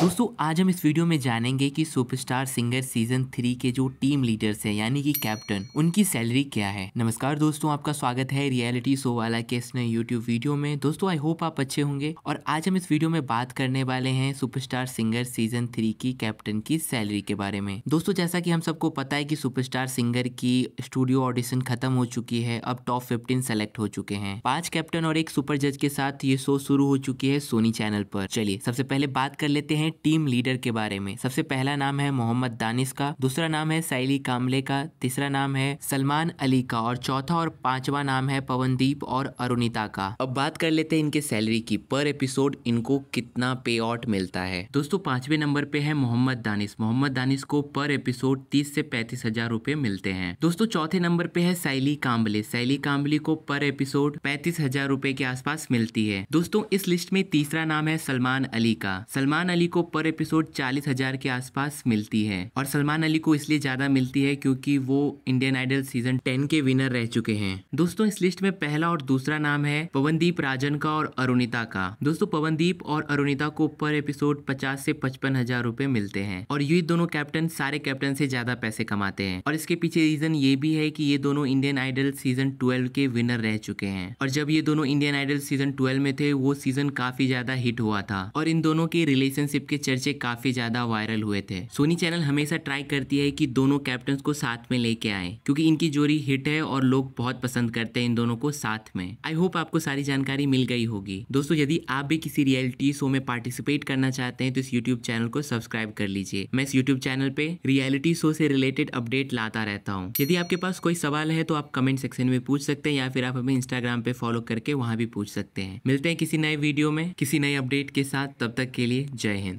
दोस्तों आज हम इस वीडियो में जानेंगे कि सुपरस्टार सिंगर सीजन थ्री के जो टीम लीडर्स हैं यानी कि कैप्टन उनकी सैलरी क्या है नमस्कार दोस्तों आपका स्वागत है रियलिटी शो वाला के इस नए यूट्यूब वीडियो में दोस्तों आई होप आप अच्छे होंगे और आज हम इस वीडियो में बात करने वाले हैं सुपरस्टार सिंगर सीजन थ्री की कैप्टन की सैलरी के बारे में दोस्तों जैसा की हम सबको पता है की सुपर सिंगर की स्टूडियो ऑडिशन खत्म हो चुकी है अब टॉप फिफ्टीन सेलेक्ट हो चुके हैं पांच कैप्टन और एक सुपर जज के साथ ये शो शुरू हो चुकी है सोनी चैनल पर चलिए सबसे पहले बात कर लेते हैं हैं टीम लीडर के बारे में सबसे पहला नाम है मोहम्मद दानिश का दूसरा नाम है साइली कामले का तीसरा नाम है सलमान अली का और चौथा और पांचवा नाम है पवनदीप और अरुणिता का अब बात कर लेते हैं इनके सैलरी की पर एपिसोड इनको कितना पे आउट मिलता है दोस्तों पांचवे नंबर पे है मोहम्मद दानिश मोहम्मद दानिश को पर एपिसोड तीस से पैंतीस हजार रूपए मिलते हैं दोस्तों चौथे नंबर पे है सैली काम्बले सैली काम्बले को पर एपिसोड पैंतीस हजार रूपए के आसपास मिलती है दोस्तों इस लिस्ट में तीसरा नाम है सलमान अली का सलमान अली को पर एपिसोड चालीस हजार के आसपास मिलती है और सलमान अली को इसलिए ज्यादा मिलती है क्योंकि वो इंडियन आइडल सीजन टेन के विनर रह चुके हैं दोस्तों इस लिस्ट में पहला और दूसरा नाम है पवनदीप राजन का और अरुणिता का दोस्तों पवनदीप और अरुणिता को पर एपिसोड पचास से पचपन हजार रूपए मिलते हैं और ये दोनों कैप्टन सारे कैप्टन से ज्यादा पैसे कमाते हैं और इसके पीछे रीजन ये भी है की ये दोनों इंडियन आइडल सीजन ट्वेल्व के विनर रह चुके हैं और जब ये दोनों इंडियन आइडल सीजन ट्वेल्व में थे वो सीजन काफी ज्यादा हिट हुआ था और इन दोनों के रिलेशनशिप के चर्चे काफी ज्यादा वायरल हुए थे सोनी चैनल हमेशा ट्राई करती है कि दोनों कैप्टन को साथ में लेके आए क्योंकि इनकी जोड़ी हिट है और लोग बहुत पसंद करते हैं इन दोनों को साथ में आई होप आपको सारी जानकारी मिल गई होगी दोस्तों यदि आप भी किसी रियलिटी शो में पार्टिसिपेट करना चाहते हैं तो इस यूट्यूब चैनल को सब्सक्राइब कर लीजिए मैं इस यूट्यूब चैनल पे रियलिटी शो से रिलेटेड अपडेट लाता रहता हूँ यदि आपके पास कोई सवाल है तो आप कमेंट सेक्शन में पूछ सकते हैं या फिर आप हमें इंस्टाग्राम पे फॉलो करके वहाँ भी पूछ सकते हैं मिलते हैं किसी नए वीडियो में किसी नए अपडेट के साथ तब तक के लिए जय हिंद